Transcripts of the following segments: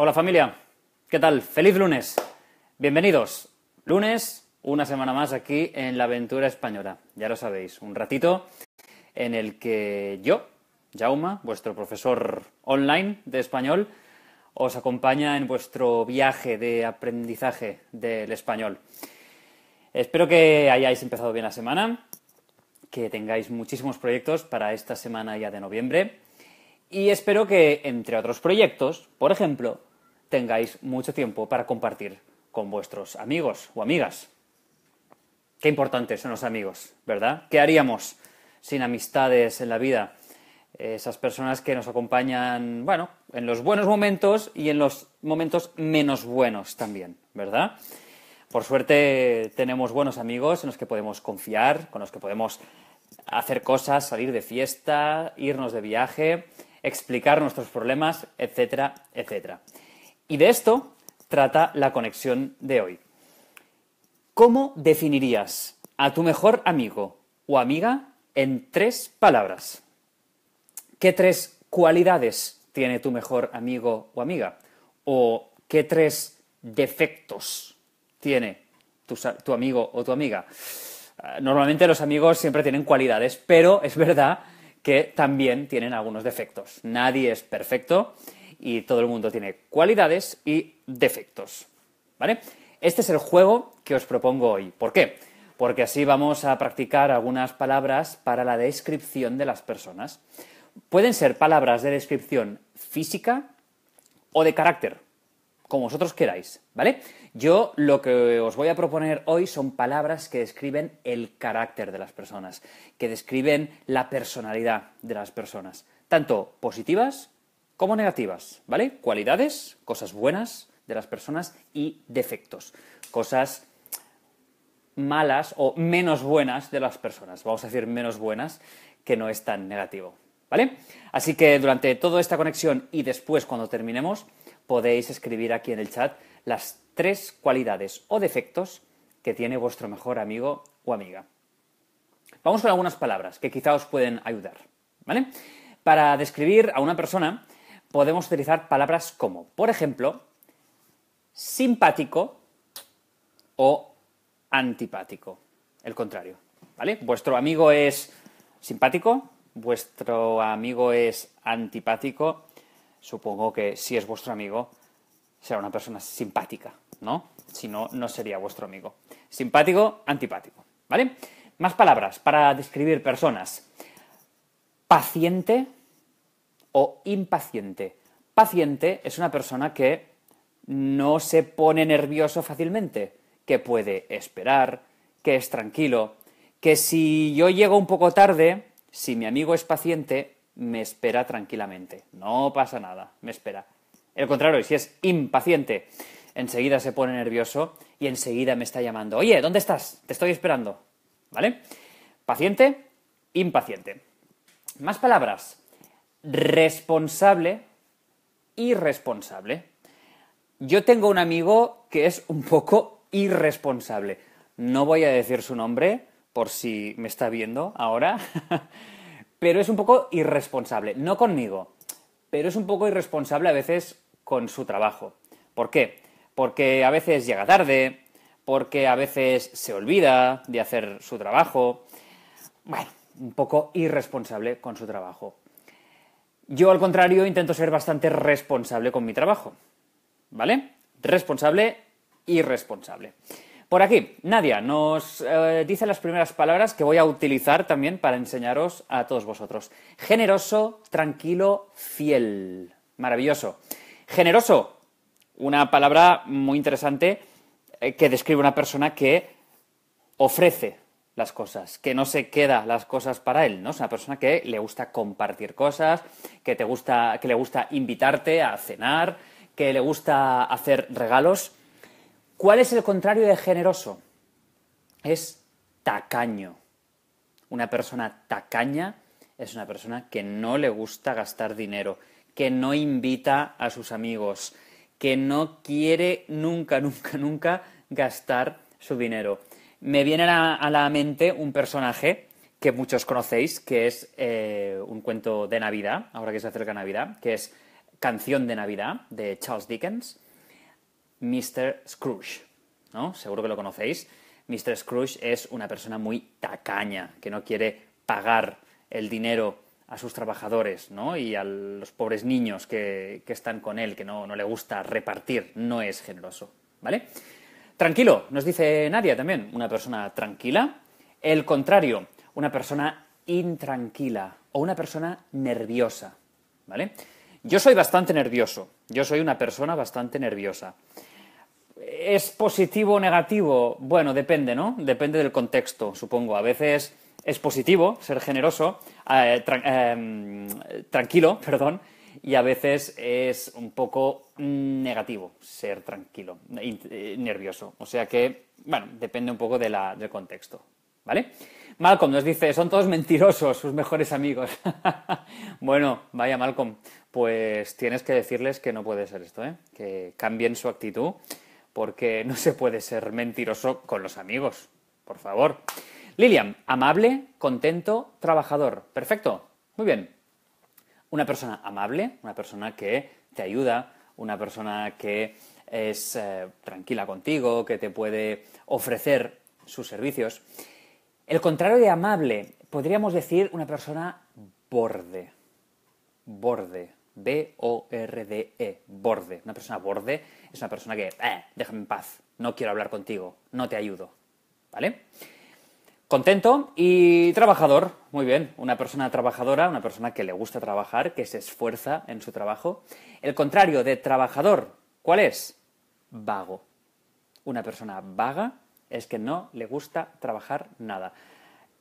Hola familia, ¿qué tal? Feliz lunes. Bienvenidos. Lunes, una semana más aquí en la aventura española. Ya lo sabéis, un ratito en el que yo, Jauma, vuestro profesor online de español, os acompaña en vuestro viaje de aprendizaje del español. Espero que hayáis empezado bien la semana, que tengáis muchísimos proyectos para esta semana ya de noviembre y espero que, entre otros proyectos, por ejemplo, tengáis mucho tiempo para compartir con vuestros amigos o amigas. Qué importantes son los amigos, ¿verdad? ¿Qué haríamos sin amistades en la vida? Esas personas que nos acompañan, bueno, en los buenos momentos y en los momentos menos buenos también, ¿verdad? Por suerte tenemos buenos amigos en los que podemos confiar, con los que podemos hacer cosas, salir de fiesta, irnos de viaje, explicar nuestros problemas, etcétera, etcétera. Y de esto trata la conexión de hoy. ¿Cómo definirías a tu mejor amigo o amiga en tres palabras? ¿Qué tres cualidades tiene tu mejor amigo o amiga? ¿O qué tres defectos tiene tu, amigo o tu amiga? Ah, normalmente los amigos siempre tienen cualidades, pero es verdad que también tienen algunos defectos. Nadie es perfecto y todo el mundo tiene cualidades y defectos. ¿Vale? Este es el juego que os propongo hoy. ¿Por qué? Porque así vamos a practicar algunas palabras para la descripción de las personas. Pueden ser palabras de descripción física o de carácter, como vosotros queráis, ¿vale? Yo lo que os voy a proponer hoy son palabras que describen el carácter de las personas, que describen la personalidad de las personas, tanto positivas como negativas, ¿vale? Cualidades, cosas buenas de las personas y defectos, cosas malas o menos buenas de las personas, vamos a decir menos buenas, que no es tan negativo, ¿vale? Así que durante toda esta conexión y después cuando terminemos, podéis escribir aquí en el chat las tres cualidades o defectos que tiene vuestro mejor amigo o amiga. Vamos con algunas palabras que quizá os pueden ayudar, ¿vale? Para describir a una persona, podemos utilizar palabras como, por ejemplo, simpático o antipático. El contrario. ¿Vale? Vuestro amigo es simpático, vuestro amigo es antipático. Supongo que si es vuestro amigo, será una persona simpática, ¿no? Si no, no sería vuestro amigo. Simpático, antipático. ¿Vale? Más palabras para describir personas. Paciente o impaciente. Paciente es una persona que no se pone nervioso fácilmente, que puede esperar, que es tranquilo, que si yo llego un poco tarde, si mi amigo es paciente, me espera tranquilamente, no pasa nada, me espera. El contrario, si es impaciente, enseguida se pone nervioso y enseguida me está llamando, oye, ¿dónde estás? Te estoy esperando. ¿Vale? Paciente, impaciente. Más palabras responsable irresponsable. Yo tengo un amigo que es un poco irresponsable. No voy a decir su nombre por si me está viendo ahora, pero es un poco irresponsable, no conmigo, pero es un poco irresponsable a veces con su trabajo. ¿Por qué? Porque a veces llega tarde, porque a veces se olvida de hacer su trabajo. Bueno, un poco irresponsable con su trabajo. Yo, al contrario, intento ser bastante responsable con mi trabajo. ¿Vale? Responsable y responsable. Por aquí, Nadia nos eh, dice las primeras palabras que voy a utilizar también para enseñaros a todos vosotros. Generoso, tranquilo, fiel. Maravilloso. Generoso, una palabra muy interesante eh, que describe una persona que ofrece las cosas, que no se queda las cosas para él, ¿no? Es una persona que le gusta compartir cosas, que, te gusta, que le gusta invitarte a cenar, que le gusta hacer regalos. ¿Cuál es el contrario de generoso? Es tacaño. Una persona tacaña es una persona que no le gusta gastar dinero, que no invita a sus amigos, que no quiere nunca, nunca, nunca gastar su dinero me viene a la, mente un personaje que muchos conocéis, que es eh, un cuento de Navidad, ahora que se acerca Navidad, que es Canción de Navidad de Charles Dickens, Mr. Scrooge, ¿no? Seguro que lo conocéis. Mr. Scrooge es una persona muy tacaña, que no quiere pagar el dinero a sus trabajadores ¿no? y a los pobres niños que, están con él, que no, no, le gusta repartir, no es generoso. ¿Vale? Tranquilo, nos dice Nadia también, una persona tranquila. El contrario, una persona intranquila o una persona nerviosa, ¿vale? Yo soy bastante nervioso, yo soy una persona bastante nerviosa. ¿Es positivo o negativo? Bueno, depende, ¿no? Depende del contexto, supongo. A veces es positivo ser generoso, eh, eh, tranquilo, perdón, y a veces es un poco mm, negativo ser tranquilo, eh, nervioso. O sea que, bueno, depende un poco del contexto. ¿Vale? Malcolm nos dice, son todos mentirosos, sus mejores amigos. bueno, vaya Malcolm, pues tienes que decirles que no puede ser esto, ¿eh? que cambien su actitud, porque no se puede ser mentiroso con los amigos, por favor. Lilian, amable, contento, trabajador. Perfecto, muy bien una persona amable, una persona que te ayuda, una persona que es eh, tranquila contigo, que te puede ofrecer sus servicios. El contrario de amable, podríamos decir una persona borde. Borde. B-O-R-D-E. Borde. Una persona borde es una persona que, eh, déjame en paz, no quiero hablar contigo, no te ayudo. ¿Vale? contento y trabajador, muy bien, una persona trabajadora, una persona que le gusta trabajar, que se esfuerza en su trabajo. El contrario de trabajador, ¿cuál es? Vago. Una persona vaga es que no le gusta trabajar nada.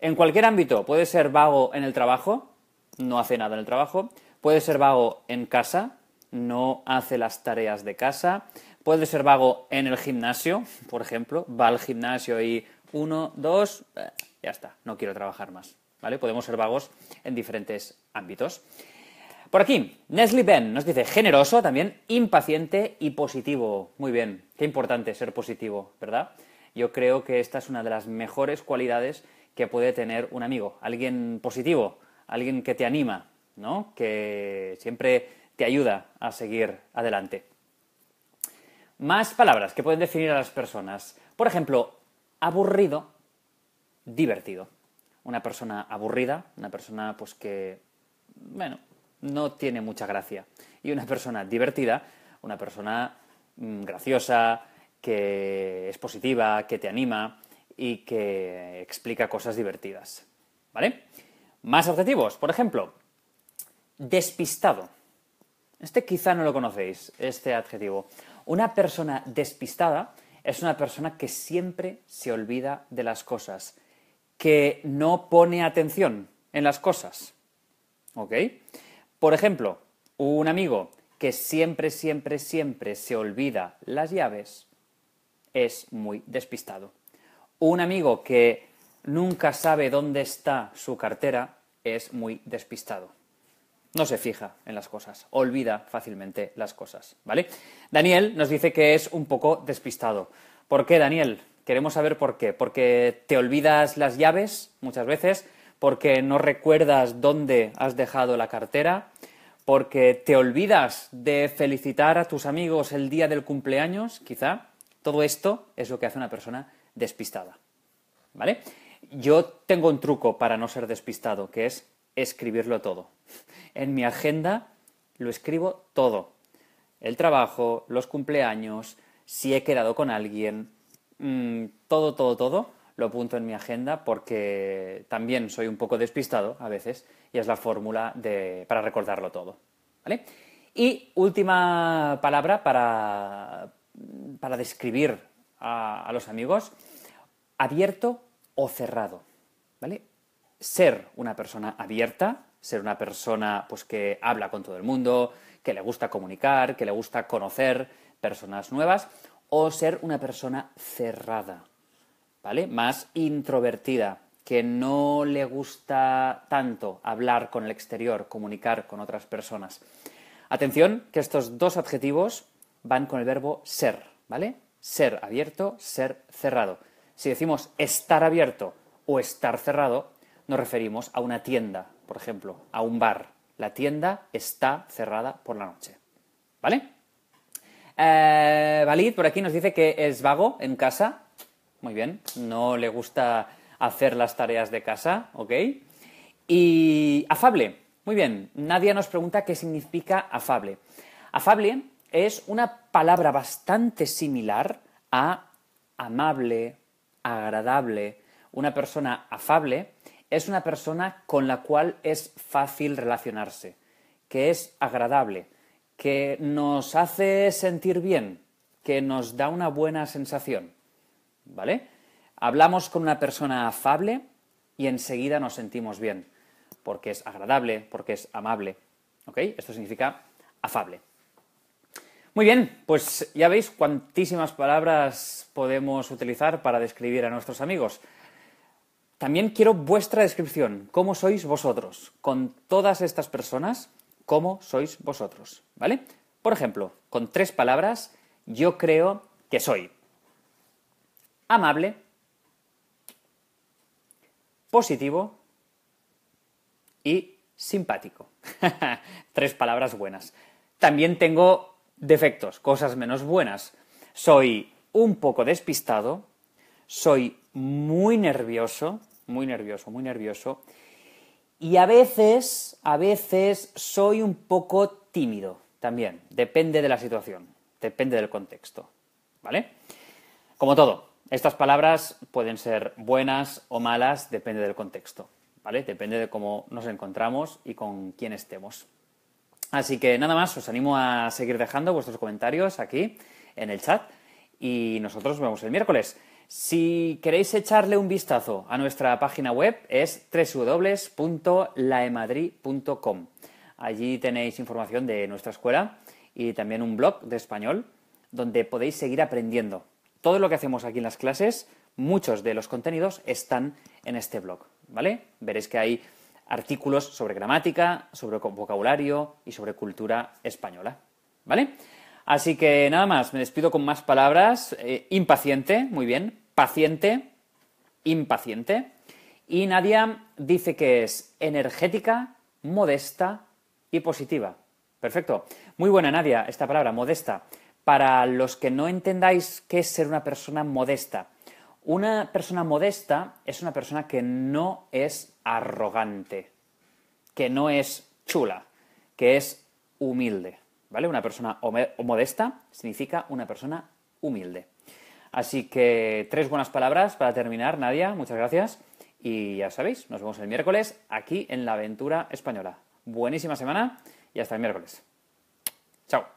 En cualquier ámbito, puede ser vago en el trabajo, no hace nada en el trabajo, puede ser vago en casa, no hace las tareas de casa, puede ser vago en el gimnasio, por ejemplo, va al gimnasio y uno, dos, eh, ya está, no quiero trabajar más. ¿Vale? Podemos ser vagos en diferentes ámbitos. Por aquí, Nesli Ben nos dice generoso, también impaciente y positivo. Muy bien, qué importante ser positivo, ¿verdad? Yo creo que esta es una de las mejores cualidades que puede tener un amigo, alguien positivo, alguien que te anima, ¿no? Que siempre te ayuda a seguir adelante. Más palabras que pueden definir a las personas. Por ejemplo, aburrido, divertido. Una persona aburrida, una persona pues que, bueno, no tiene mucha gracia. Y una persona divertida, una persona mm, graciosa, que es positiva, que te anima y que explica cosas divertidas. ¿Vale? Más adjetivos, por ejemplo, despistado. Este quizá no lo conocéis, este adjetivo. Una persona despistada es una persona que siempre se olvida de las cosas, que no pone atención en las cosas. ¿Ok? Por ejemplo, un amigo que siempre, siempre, siempre se olvida las llaves es muy despistado. Un amigo que nunca sabe dónde está su cartera es muy despistado no se fija en las cosas, olvida fácilmente las cosas, ¿vale? Daniel nos dice que es un poco despistado. ¿Por qué, Daniel? Queremos saber por qué. Porque te olvidas las llaves muchas veces, porque no recuerdas dónde has dejado la cartera, porque te olvidas de felicitar a tus amigos el día del cumpleaños, quizá. Todo esto es lo que hace una persona despistada, ¿vale? Yo tengo un truco para no ser despistado, que es escribirlo todo. En mi agenda lo escribo todo. El trabajo, los cumpleaños, si he quedado con alguien, mm, todo, todo, todo lo apunto en mi agenda porque también soy un poco despistado a veces y es la fórmula para recordarlo todo. ¿vale? Y última palabra para, para describir a, a, los amigos, abierto o cerrado. ¿vale? Ser una persona abierta ser una persona pues, que habla con todo el mundo, que le gusta comunicar, que le gusta conocer personas nuevas, o ser una persona cerrada, ¿vale? Más introvertida, que no le gusta tanto hablar con el exterior, comunicar con otras personas. Atención, que estos dos adjetivos van con el verbo ser, ¿vale? Ser abierto, ser cerrado. Si decimos estar abierto o estar cerrado, nos referimos a una tienda, por ejemplo, a un bar. La tienda está cerrada por la noche. ¿Vale? Eh, Valid por aquí nos dice que es vago en casa. Muy bien, no le gusta hacer las tareas de casa, ¿ok? Y afable, muy bien, Nadie nos pregunta qué significa afable. Afable es una palabra bastante similar a amable, agradable. Una persona afable es una persona con la cual es fácil relacionarse, que es agradable, que nos hace sentir bien, que nos da una buena sensación. ¿Vale? Hablamos con una persona afable y enseguida nos sentimos bien, porque es agradable, porque es amable. ¿Ok? Esto significa afable. Muy bien, pues ya veis cuantísimas palabras podemos utilizar para describir a nuestros amigos. También quiero vuestra descripción, cómo sois vosotros, con todas estas personas, cómo sois vosotros, ¿vale? Por ejemplo, con tres palabras, yo creo que soy amable, positivo y simpático. tres palabras buenas. También tengo defectos, cosas menos buenas. Soy un poco despistado, soy muy nervioso, muy nervioso, muy nervioso. Y a veces, a veces soy un poco tímido también. Depende de la situación, depende del contexto. ¿Vale? Como todo, estas palabras pueden ser buenas o malas, depende del contexto. ¿Vale? Depende de cómo nos encontramos y con quién estemos. Así que nada más, os animo a seguir dejando vuestros comentarios aquí en el chat y nosotros nos vemos el miércoles. Si queréis echarle un vistazo a nuestra página web es www.laemadrid.com. Allí tenéis información de nuestra escuela y también un blog de español donde podéis seguir aprendiendo. Todo lo que hacemos aquí en las clases, muchos de los contenidos están en este blog, ¿vale? Veréis que hay artículos sobre gramática, sobre vocabulario y sobre cultura española, ¿vale? Así que nada más, me despido con más palabras. Eh, impaciente, muy bien. Paciente, impaciente. Y Nadia dice que es energética, modesta y positiva. Perfecto. Muy buena, Nadia, esta palabra, modesta. Para los que no entendáis qué es ser una persona modesta, una persona modesta es una persona que no es arrogante, que no es chula, que es humilde. ¿vale? Una persona modesta significa una persona humilde. Así que tres buenas palabras para terminar, Nadia, muchas gracias. Y ya sabéis, nos vemos el miércoles aquí en la aventura española. Buenísima semana y hasta el miércoles. Chao.